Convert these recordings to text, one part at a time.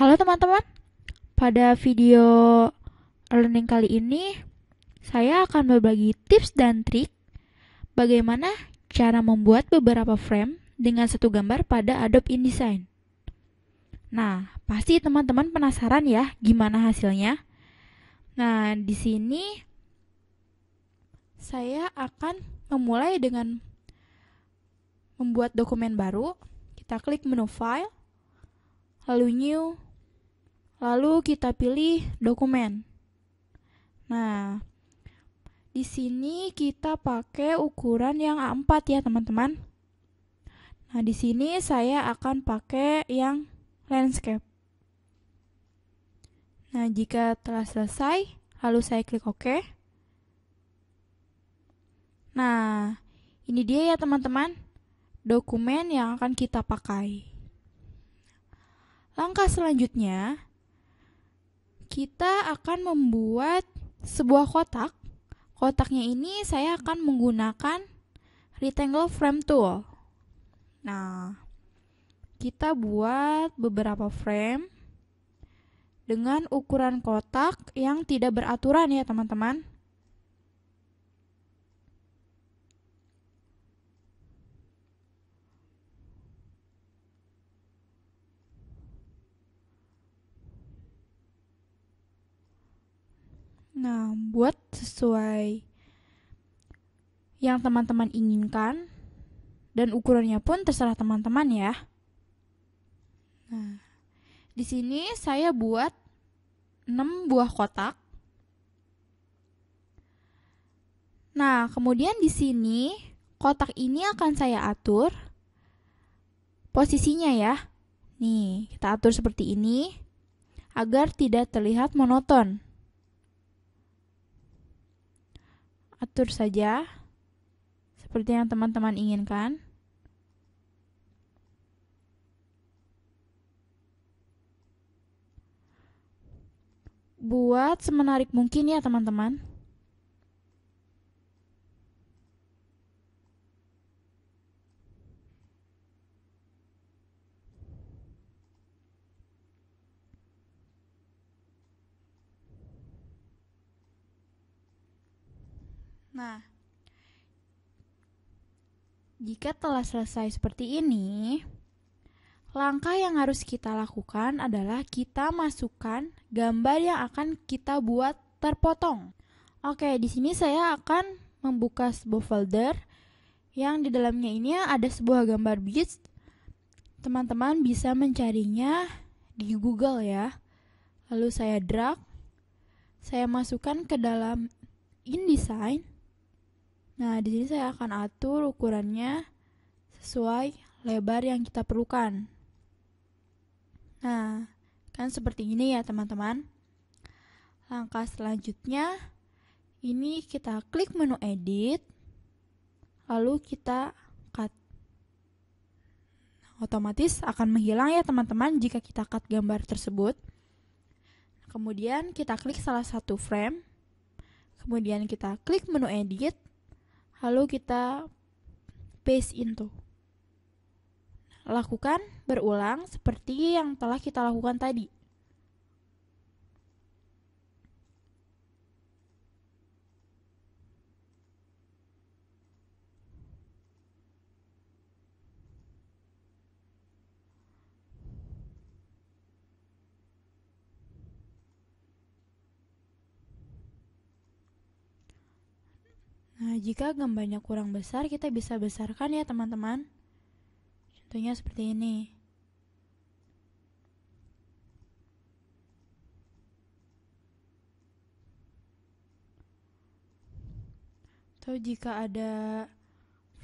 Halo teman-teman, pada video learning kali ini saya akan berbagi tips dan trik bagaimana cara membuat beberapa frame dengan satu gambar pada Adobe InDesign. Nah, pasti teman-teman penasaran ya gimana hasilnya. Nah, di sini saya akan memulai dengan membuat dokumen baru. Kita klik menu file, lalu new Lalu kita pilih dokumen. Nah, di sini kita pakai ukuran yang A4 ya, teman-teman. Nah, di sini saya akan pakai yang landscape. Nah, jika telah selesai, lalu saya klik OK. Nah, ini dia ya teman-teman, dokumen yang akan kita pakai. Langkah selanjutnya, kita akan membuat sebuah kotak. Kotaknya ini saya akan menggunakan rectangle frame tool. Nah, kita buat beberapa frame dengan ukuran kotak yang tidak beraturan ya teman-teman. Nah, buat sesuai yang teman-teman inginkan dan ukurannya pun terserah teman-teman ya. Nah, di sini saya buat 6 buah kotak. Nah, kemudian di sini kotak ini akan saya atur posisinya ya. Nih, kita atur seperti ini agar tidak terlihat monoton. atur saja seperti yang teman-teman inginkan. Buat semenarik mungkin ya teman-teman. Nah, jika telah selesai seperti ini, langkah yang harus kita lakukan adalah kita masukkan gambar yang akan kita buat terpotong. Oke, di sini saya akan membuka sebuah folder yang di dalamnya ini ada sebuah gambar beach. Teman-teman bisa mencarinya di Google ya. Lalu saya drag, saya masukkan ke dalam InDesign Nah, di sini saya akan atur ukurannya sesuai lebar yang kita perlukan. Nah, kan seperti ini ya teman-teman. Langkah selanjutnya, ini kita klik menu edit, lalu kita cut. Otomatis akan menghilang ya teman-teman jika kita cut gambar tersebut. Kemudian kita klik salah satu frame, kemudian kita klik menu edit, lalu kita paste into. Lakukan berulang seperti yang telah kita lakukan tadi. Nah, jika gambarnya kurang besar, kita bisa besarkan ya teman-teman. Contohnya seperti ini. Atau jika ada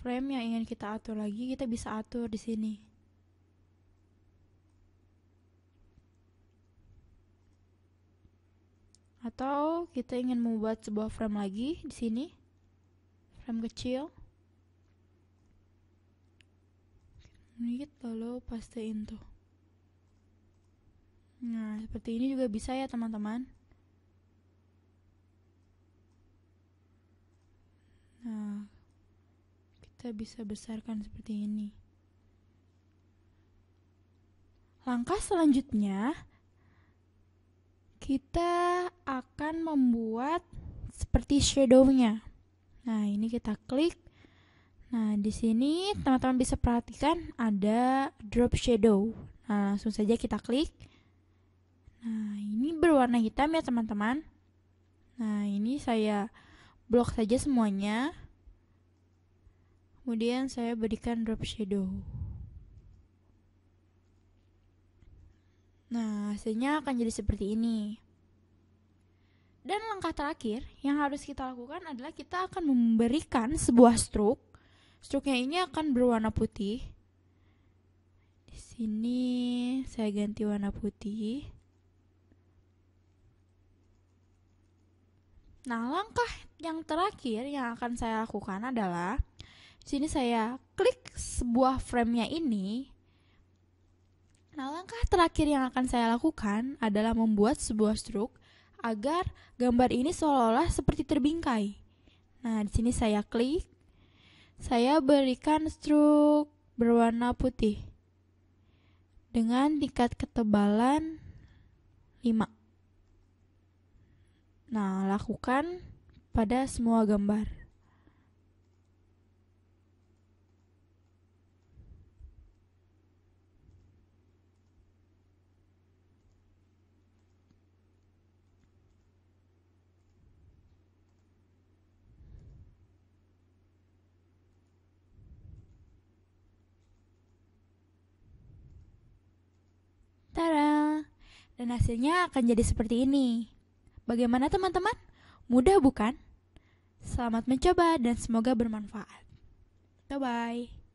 frame yang ingin kita atur lagi, kita bisa atur di sini. Atau kita ingin membuat sebuah frame lagi di sini ram kecil gitu lalu pastiin tuh nah seperti ini juga bisa ya teman-teman nah kita bisa besarkan seperti ini langkah selanjutnya kita akan membuat seperti shadownya Nah, ini kita klik. Nah, di sini teman-teman bisa perhatikan ada drop shadow. Nah, langsung saja kita klik. Nah, ini berwarna hitam ya, teman-teman. Nah, ini saya blok saja semuanya. Kemudian saya berikan drop shadow. Nah, hasilnya akan jadi seperti ini. Dan langkah terakhir yang harus kita lakukan adalah kita akan memberikan sebuah struk. Struknya ini akan berwarna putih. Di sini saya ganti warna putih. Nah, langkah yang terakhir yang akan saya lakukan adalah di sini saya klik sebuah framenya ini. Nah, langkah terakhir yang akan saya lakukan adalah membuat sebuah struk agar gambar ini seolah-olah seperti terbingkai. Nah, di sini saya klik. Saya berikan stroke berwarna putih dengan tingkat ketebalan 5. Nah, lakukan pada semua gambar. dan hasilnya akan jadi seperti ini. Bagaimana teman-teman? Mudah bukan? Selamat mencoba dan semoga bermanfaat. Bye-bye.